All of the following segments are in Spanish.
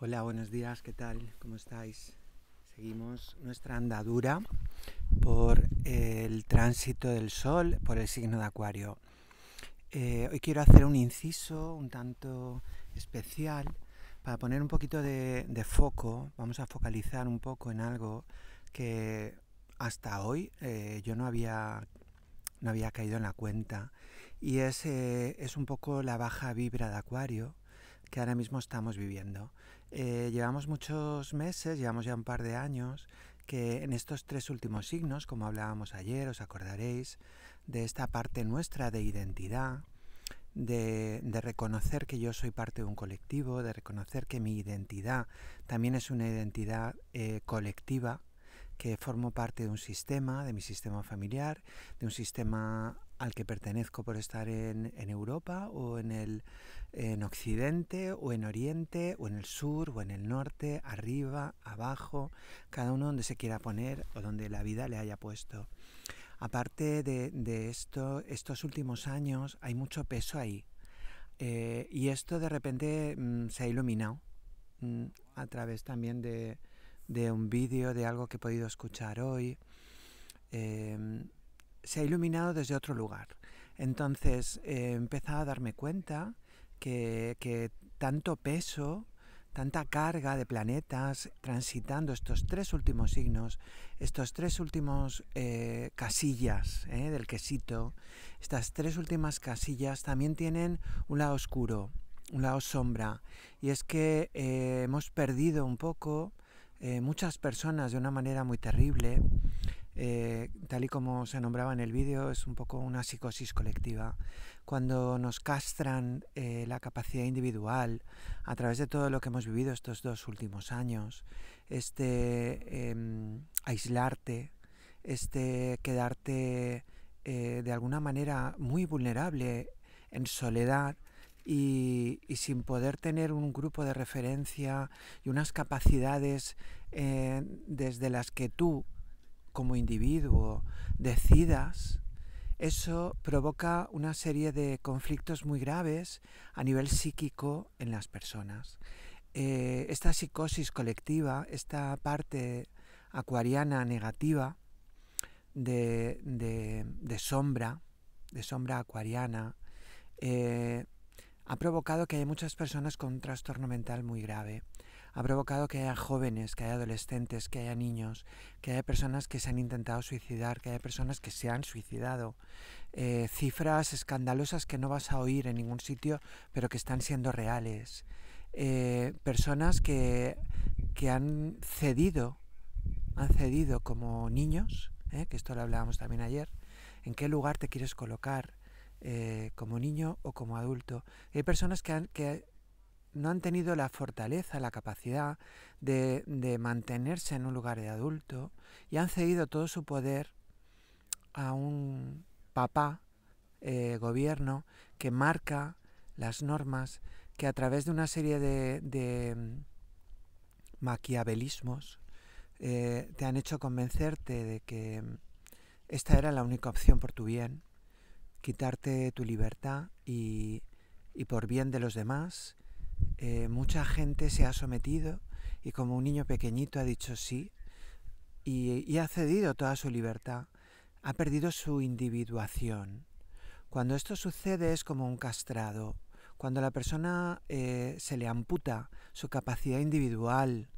Hola, buenos días, ¿qué tal? ¿Cómo estáis? Seguimos nuestra andadura por el tránsito del Sol por el signo de Acuario. Eh, hoy quiero hacer un inciso un tanto especial para poner un poquito de, foco, vamos a focalizar un poco en algo que hasta hoy eh, yo no había, no había caído en la cuenta y es eh, un poco la baja vibra de Acuario que ahora mismo estamos viviendo. Eh, llevamos muchos meses, llevamos ya un par de años, que en estos tres últimos signos, como hablábamos ayer, os acordaréis, de esta parte nuestra de identidad, de, reconocer que yo soy parte de un colectivo, de reconocer que mi identidad también es una identidad eh, colectiva, que formo parte de un sistema, de mi sistema familiar, de un sistema al que pertenezco por estar en, Europa o en, el, en Occidente o en Oriente o en el sur o en el norte, arriba, abajo, cada uno donde se quiera poner o donde la vida le haya puesto. Aparte de, esto, estos últimos años hay mucho peso ahí eh, y esto de repente mm, se ha iluminado mm, a través también de, de un vídeo, de algo que he podido escuchar hoy, em, se ha iluminado desde otro lugar. Entonces he empezado a darme cuenta que, tanto peso, tanta carga de planetas transitando estos tres últimos signos, estos tres últimos eh, casillas eh, del quesito, estas tres últimas casillas también tienen un lado oscuro, un lado sombra, y es que eh, hemos perdido un poco eh, muchas personas de una manera muy terrible. Eh, tal y como se nombraba en el vídeo, es un poco una psicosis colectiva. Cuando nos castran eh, la capacidad individual a través de todo lo que hemos vivido estos dos últimos años, este em, aislarte, este quedarte de alguna manera muy vulnerable en soledad, y, sin poder tener un grupo de referencia y unas capacidades eh, desde las que tú, como individuo, decidas, eso provoca una serie de conflictos muy graves a nivel psíquico en las personas. Eh, esta psicosis colectiva, esta parte acuariana negativa de, sombra, de sombra acuariana, eh, ha provocado que haya muchas personas con un trastorno mental muy grave. Ha provocado que haya jóvenes, que haya adolescentes, que haya niños, que haya personas que se han intentado suicidar, que haya personas que se han suicidado. Eh, cifras escandalosas que no vas a oír en ningún sitio, pero que están siendo reales. Eh, personas que, han cedido, han cedido como niños, eh, que esto lo hablábamos también ayer, en qué lugar te quieres colocar, eh, como niño o como adulto. Hay personas que, no han tenido la fortaleza, la capacidad de, mantenerse en un lugar de adulto y han cedido todo su poder a un papá, eh, gobierno, que marca las normas, que a través de una serie de, mm, maquiavelismos eh, te han hecho convencerte de que mm, esta era la única opción por tu bien quitarte tu libertad y, por bien de los demás. Eh, mucha gente se ha sometido y como un niño pequeñito ha dicho sí y, ha cedido toda su libertad, ha perdido su individuación. Cuando esto sucede es como un castrado, cuando la persona eh, se le amputa su capacidad individual.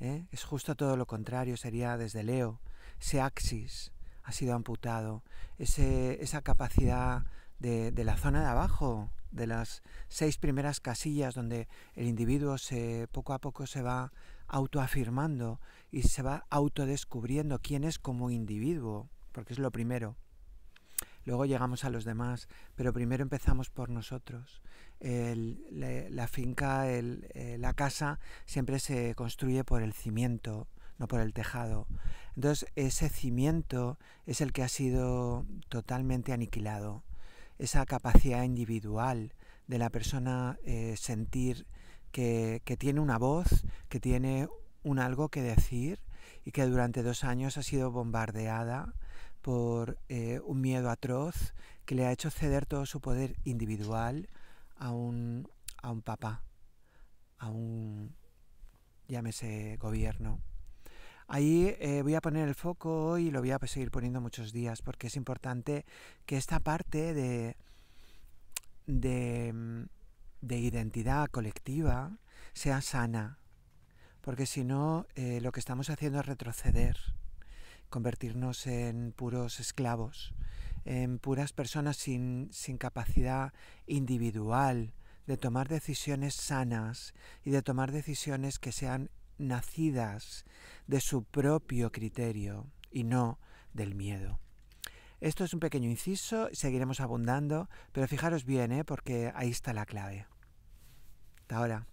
¿eh? Es justo todo lo contrario, sería desde Leo, se axis ha sido amputado, esa capacidad de, la zona de abajo, de las seis primeras casillas donde el individuo se, poco a poco se va autoafirmando y se va autodescubriendo quién es como individuo, porque es lo primero. Luego llegamos a los demás, pero primero empezamos por nosotros. la, finca, eh, la casa, siempre se construye por el cimiento, no por el tejado. Entonces, ese cimiento es el que ha sido totalmente aniquilado. Esa capacidad individual de la persona eh, sentir que, tiene una voz, que tiene un algo que decir y que durante dos años ha sido bombardeada por eh, un miedo atroz que le ha hecho ceder todo su poder individual a un, a un papá, a un, llámese, gobierno. Ahí eh, voy a poner el foco y lo voy a pues, seguir poniendo muchos días porque es importante que esta parte de, de, mm, identidad colectiva sea sana, porque si no eh, lo que estamos haciendo es retroceder, convertirnos en puros esclavos, en puras personas sin capacidad individual de tomar decisiones sanas y de tomar decisiones que sean nacidas de su propio criterio y no del miedo. Esto es un pequeño inciso, seguiremos abundando, pero fijaros bien, ¿eh? porque ahí está la clave. ahora.